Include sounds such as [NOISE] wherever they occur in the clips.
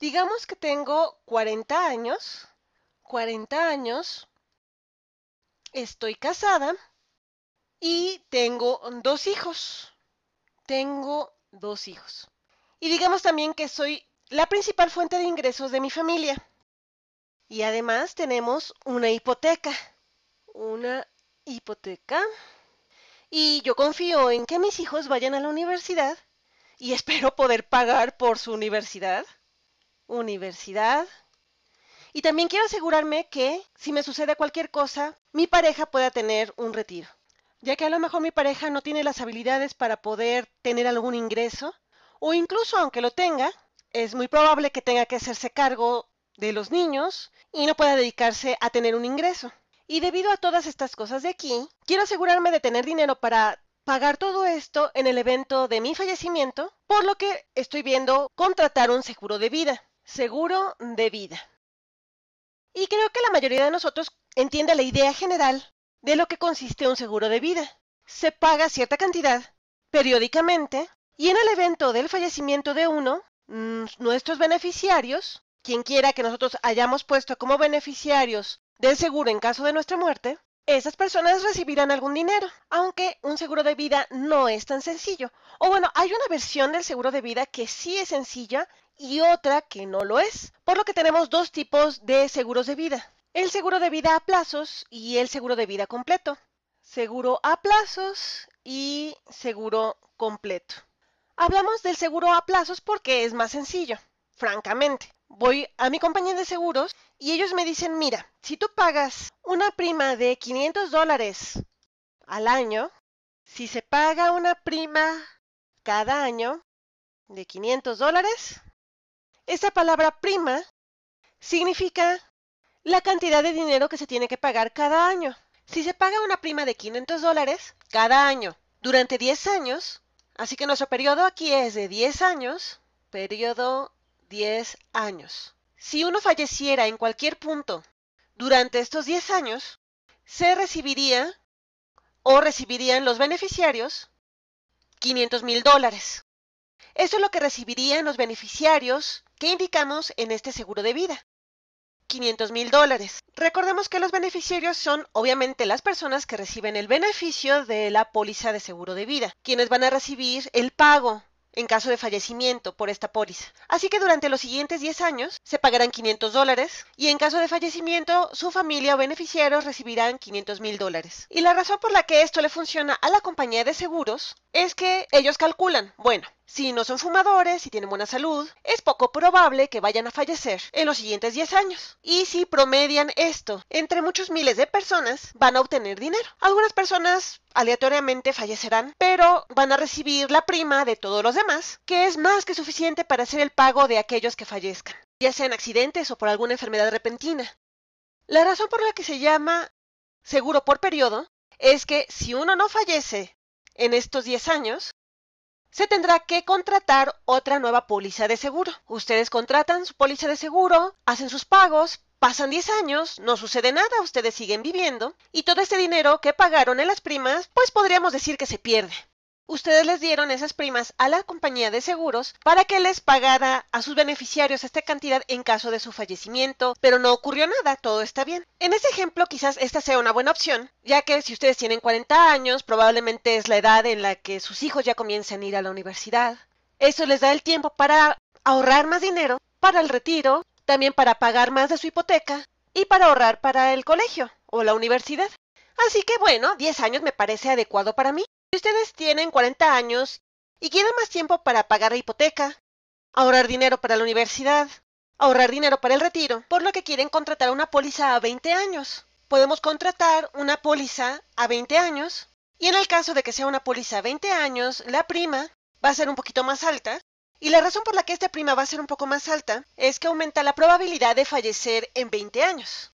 Digamos que tengo 40 años, 40 años, estoy casada y tengo dos hijos. Tengo dos hijos. Y digamos también que soy la principal fuente de ingresos de mi familia. Y además tenemos una hipoteca. Una hipoteca. Y yo confío en que mis hijos vayan a la universidad y [LAUGHS] espero poder pagar por su universidad universidad. Y también quiero asegurarme que, si me sucede cualquier cosa, mi pareja pueda tener un retiro, ya que a lo mejor mi pareja no tiene las habilidades para poder tener algún ingreso, o incluso aunque lo tenga, es muy probable que tenga que hacerse cargo de los niños y no pueda dedicarse a tener un ingreso. Y debido a todas estas cosas de aquí, quiero asegurarme de tener dinero para pagar todo esto en el evento de mi fallecimiento, por lo que estoy viendo contratar un seguro de vida seguro de vida. Y creo que la mayoría de nosotros entiende la idea general de lo que consiste un seguro de vida. Se paga cierta cantidad periódicamente y en el evento del fallecimiento de uno, mm, nuestros beneficiarios, quien quiera que nosotros hayamos puesto como beneficiarios del seguro en caso de nuestra muerte, esas personas recibirán algún dinero, aunque un seguro de vida no es tan sencillo. O bueno, hay una versión del seguro de vida que sí es sencilla y otra que no lo es, por lo que tenemos dos tipos de seguros de vida. El seguro de vida a plazos y el seguro de vida completo. Seguro a plazos y seguro completo. Hablamos del seguro a plazos porque es más sencillo, francamente. Voy a mi compañía de seguros y ellos me dicen, mira, si tú pagas una prima de 500 dólares al año, si se paga una prima cada año de 500 dólares, esta palabra prima significa la cantidad de dinero que se tiene que pagar cada año. Si se paga una prima de 500 dólares cada año durante 10 años, así que nuestro periodo aquí es de 10 años, periodo 10 años. Si uno falleciera en cualquier punto durante estos 10 años, se recibiría o recibirían los beneficiarios 500 mil dólares. Eso es lo que recibirían los beneficiarios indicamos en este seguro de vida. 500 mil dólares. Recordemos que los beneficiarios son obviamente las personas que reciben el beneficio de la póliza de seguro de vida, quienes van a recibir el pago en caso de fallecimiento por esta póliza. Así que durante los siguientes 10 años se pagarán 500 dólares y en caso de fallecimiento su familia o beneficiarios recibirán 500 mil dólares. Y la razón por la que esto le funciona a la compañía de seguros es que ellos calculan, bueno, si no son fumadores y tienen buena salud, es poco probable que vayan a fallecer en los siguientes 10 años. Y si promedian esto entre muchos miles de personas, van a obtener dinero. Algunas personas aleatoriamente fallecerán, pero van a recibir la prima de todos los demás, que es más que suficiente para hacer el pago de aquellos que fallezcan, ya sean accidentes o por alguna enfermedad repentina. La razón por la que se llama seguro por periodo es que si uno no fallece en estos 10 años, se tendrá que contratar otra nueva póliza de seguro. Ustedes contratan su póliza de seguro, hacen sus pagos, Pasan 10 años, no sucede nada, ustedes siguen viviendo, y todo ese dinero que pagaron en las primas, pues podríamos decir que se pierde ustedes les dieron esas primas a la compañía de seguros para que les pagara a sus beneficiarios esta cantidad en caso de su fallecimiento, pero no ocurrió nada, todo está bien. En ese ejemplo quizás esta sea una buena opción, ya que si ustedes tienen 40 años, probablemente es la edad en la que sus hijos ya comienzan a ir a la universidad. Eso les da el tiempo para ahorrar más dinero, para el retiro, también para pagar más de su hipoteca y para ahorrar para el colegio o la universidad. Así que bueno, 10 años me parece adecuado para mí. Si ustedes tienen 40 años y quieren más tiempo para pagar la hipoteca, ahorrar dinero para la universidad, ahorrar dinero para el retiro, por lo que quieren contratar una póliza a 20 años. Podemos contratar una póliza a 20 años y en el caso de que sea una póliza a 20 años, la prima va a ser un poquito más alta. Y la razón por la que esta prima va a ser un poco más alta es que aumenta la probabilidad de fallecer en 20 años.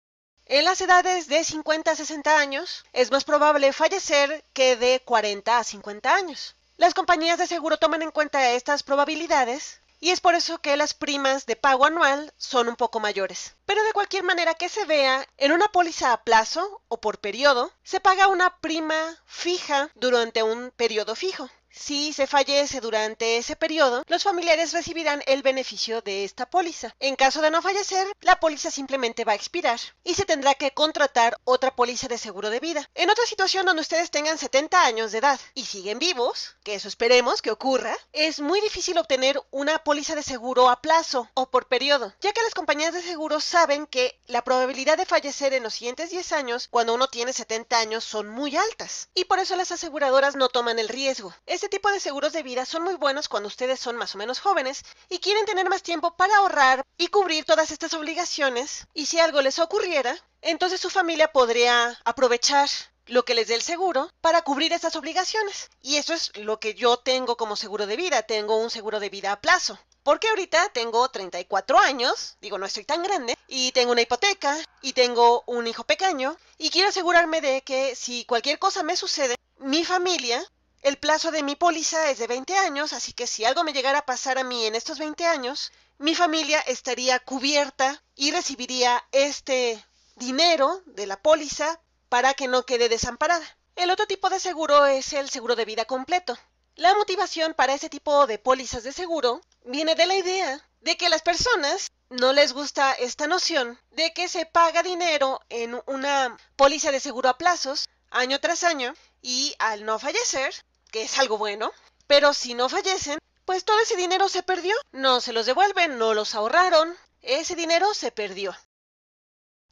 En las edades de 50 a 60 años es más probable fallecer que de 40 a 50 años. Las compañías de seguro toman en cuenta estas probabilidades y es por eso que las primas de pago anual son un poco mayores. Pero de cualquier manera que se vea, en una póliza a plazo o por periodo, se paga una prima fija durante un periodo fijo. Si se fallece durante ese periodo, los familiares recibirán el beneficio de esta póliza. En caso de no fallecer, la póliza simplemente va a expirar y se tendrá que contratar otra póliza de seguro de vida. En otra situación donde ustedes tengan 70 años de edad y siguen vivos, que eso esperemos que ocurra, es muy difícil obtener una póliza de seguro a plazo o por periodo, ya que las compañías de seguros saben que la probabilidad de fallecer en los siguientes 10 años cuando uno tiene 70 años son muy altas y por eso las aseguradoras no toman el riesgo. Este tipo de seguros de vida son muy buenos cuando ustedes son más o menos jóvenes y quieren tener más tiempo para ahorrar y cubrir todas estas obligaciones. Y si algo les ocurriera, entonces su familia podría aprovechar lo que les dé el seguro para cubrir esas obligaciones. Y eso es lo que yo tengo como seguro de vida. Tengo un seguro de vida a plazo. Porque ahorita tengo 34 años, digo, no estoy tan grande, y tengo una hipoteca, y tengo un hijo pequeño, y quiero asegurarme de que si cualquier cosa me sucede, mi familia el plazo de mi póliza es de 20 años, así que si algo me llegara a pasar a mí en estos 20 años, mi familia estaría cubierta y recibiría este dinero de la póliza para que no quede desamparada. El otro tipo de seguro es el seguro de vida completo. La motivación para ese tipo de pólizas de seguro viene de la idea de que a las personas no les gusta esta noción de que se paga dinero en una póliza de seguro a plazos año tras año y al no fallecer que es algo bueno, pero si no fallecen, pues todo ese dinero se perdió, no se los devuelven, no los ahorraron, ese dinero se perdió.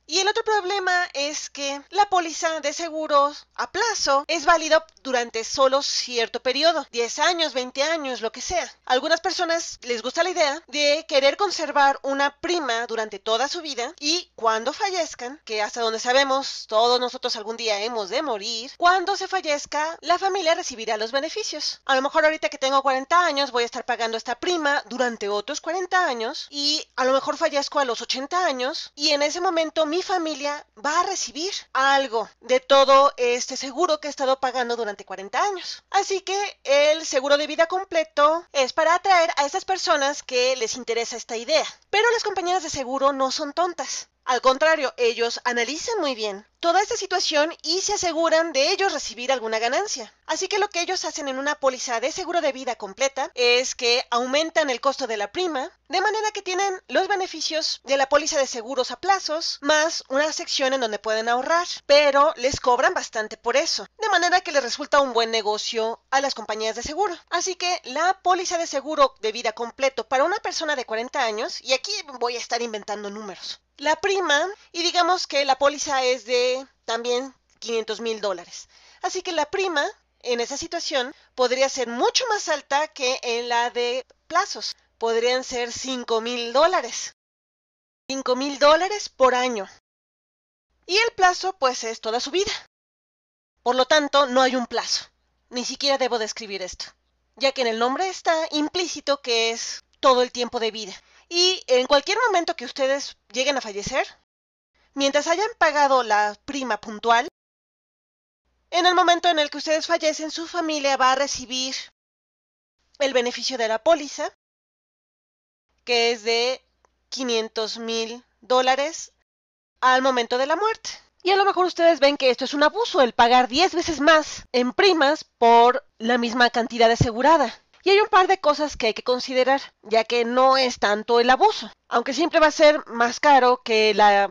Y el otro problema es que la póliza de seguros a plazo es válida durante solo cierto periodo, 10 años, 20 años, lo que sea. A algunas personas les gusta la idea de querer conservar una prima durante toda su vida y cuando fallezcan, que hasta donde sabemos todos nosotros algún día hemos de morir, cuando se fallezca la familia recibirá los beneficios. A lo mejor ahorita que tengo 40 años voy a estar pagando esta prima durante otros 40 años y a lo mejor fallezco a los 80 años y en ese momento mi familia va a recibir algo de todo este seguro que he estado pagando durante 40 años. Así que el seguro de vida completo es para atraer a esas personas que les interesa esta idea. Pero las compañías de seguro no son tontas. Al contrario, ellos analizan muy bien toda esta situación y se aseguran de ellos recibir alguna ganancia. Así que lo que ellos hacen en una póliza de seguro de vida completa es que aumentan el costo de la prima, de manera que tienen los beneficios de la póliza de seguros a plazos, más una sección en donde pueden ahorrar, pero les cobran bastante por eso, de manera que les resulta un buen negocio a las compañías de seguro. Así que la póliza de seguro de vida completo para una persona de 40 años, y aquí voy a estar inventando números, la prima, y digamos que la póliza es de también 500 mil dólares. Así que la prima en esa situación podría ser mucho más alta que en la de plazos. Podrían ser 5 mil dólares. 5 mil dólares por año. Y el plazo, pues, es toda su vida. Por lo tanto, no hay un plazo. Ni siquiera debo describir esto, ya que en el nombre está implícito que es todo el tiempo de vida. Y en cualquier momento que ustedes lleguen a fallecer, mientras hayan pagado la prima puntual, en el momento en el que ustedes fallecen, su familia va a recibir el beneficio de la póliza, que es de 500 mil dólares al momento de la muerte. Y a lo mejor ustedes ven que esto es un abuso, el pagar 10 veces más en primas por la misma cantidad asegurada. Y hay un par de cosas que hay que considerar, ya que no es tanto el abuso, aunque siempre va a ser más caro que la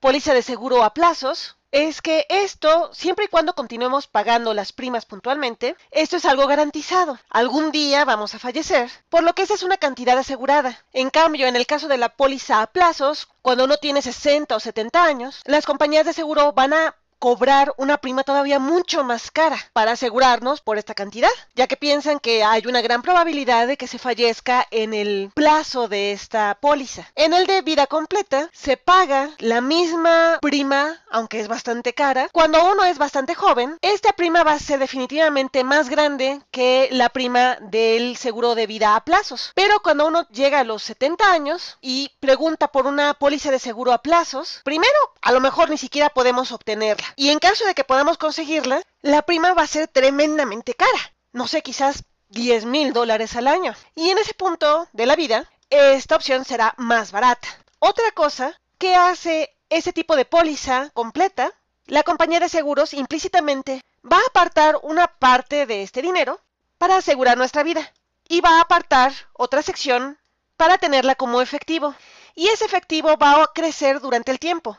póliza de seguro a plazos, es que esto, siempre y cuando continuemos pagando las primas puntualmente, esto es algo garantizado. Algún día vamos a fallecer, por lo que esa es una cantidad asegurada. En cambio, en el caso de la póliza a plazos, cuando uno tiene 60 o 70 años, las compañías de seguro van a cobrar una prima todavía mucho más cara para asegurarnos por esta cantidad, ya que piensan que hay una gran probabilidad de que se fallezca en el plazo de esta póliza. En el de vida completa se paga la misma prima, aunque es bastante cara. Cuando uno es bastante joven, esta prima va a ser definitivamente más grande que la prima del seguro de vida a plazos. Pero cuando uno llega a los 70 años y pregunta por una póliza de seguro a plazos, primero, a lo mejor ni siquiera podemos obtenerla. Y en caso de que podamos conseguirla, la prima va a ser tremendamente cara. No sé, quizás 10 mil dólares al año. Y en ese punto de la vida, esta opción será más barata. Otra cosa que hace ese tipo de póliza completa, la compañía de seguros implícitamente va a apartar una parte de este dinero para asegurar nuestra vida y va a apartar otra sección para tenerla como efectivo. Y ese efectivo va a crecer durante el tiempo.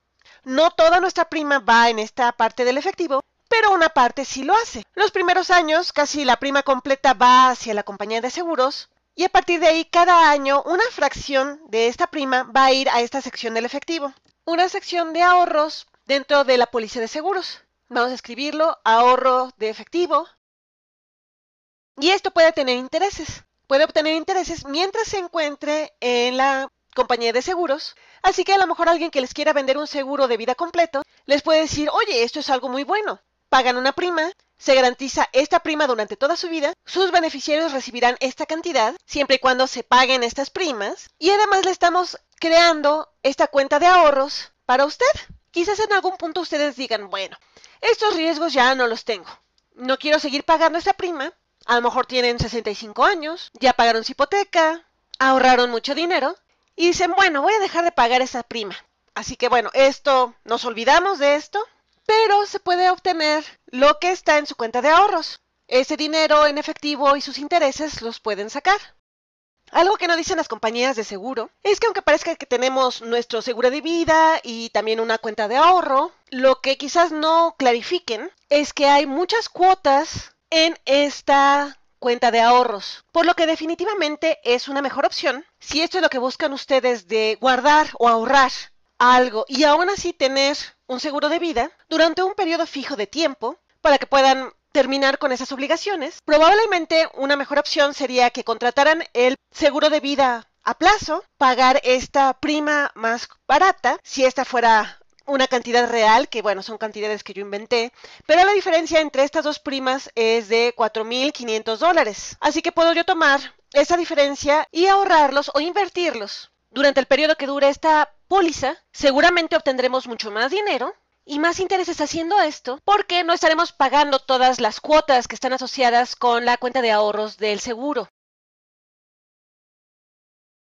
No toda nuestra prima va en esta parte del efectivo, pero una parte sí lo hace. Los primeros años casi la prima completa va hacia la compañía de seguros y a partir de ahí cada año una fracción de esta prima va a ir a esta sección del efectivo. Una sección de ahorros dentro de la póliza de seguros. Vamos a escribirlo, ahorro de efectivo. Y esto puede tener intereses. Puede obtener intereses mientras se encuentre en la compañía de seguros, así que a lo mejor alguien que les quiera vender un seguro de vida completo les puede decir, oye, esto es algo muy bueno. Pagan una prima, se garantiza esta prima durante toda su vida, sus beneficiarios recibirán esta cantidad siempre y cuando se paguen estas primas y además le estamos creando esta cuenta de ahorros para usted. Quizás en algún punto ustedes digan, bueno, estos riesgos ya no los tengo. No quiero seguir pagando esta prima. A lo mejor tienen 65 años, ya pagaron su hipoteca, ahorraron mucho dinero y dicen, bueno, voy a dejar de pagar esa prima. Así que bueno, esto, nos olvidamos de esto, pero se puede obtener lo que está en su cuenta de ahorros. Ese dinero en efectivo y sus intereses los pueden sacar. Algo que no dicen las compañías de seguro es que aunque parezca que tenemos nuestro seguro de vida y también una cuenta de ahorro, lo que quizás no clarifiquen es que hay muchas cuotas en esta cuenta de ahorros, por lo que definitivamente es una mejor opción si esto es lo que buscan ustedes de guardar o ahorrar algo y aún así tener un seguro de vida durante un periodo fijo de tiempo para que puedan terminar con esas obligaciones, probablemente una mejor opción sería que contrataran el seguro de vida a plazo, pagar esta prima más barata si esta fuera una cantidad real, que bueno, son cantidades que yo inventé, pero la diferencia entre estas dos primas es de 4.500 dólares. Así que puedo yo tomar esa diferencia y ahorrarlos o invertirlos. Durante el periodo que dure esta póliza, seguramente obtendremos mucho más dinero y más intereses haciendo esto porque no estaremos pagando todas las cuotas que están asociadas con la cuenta de ahorros del seguro.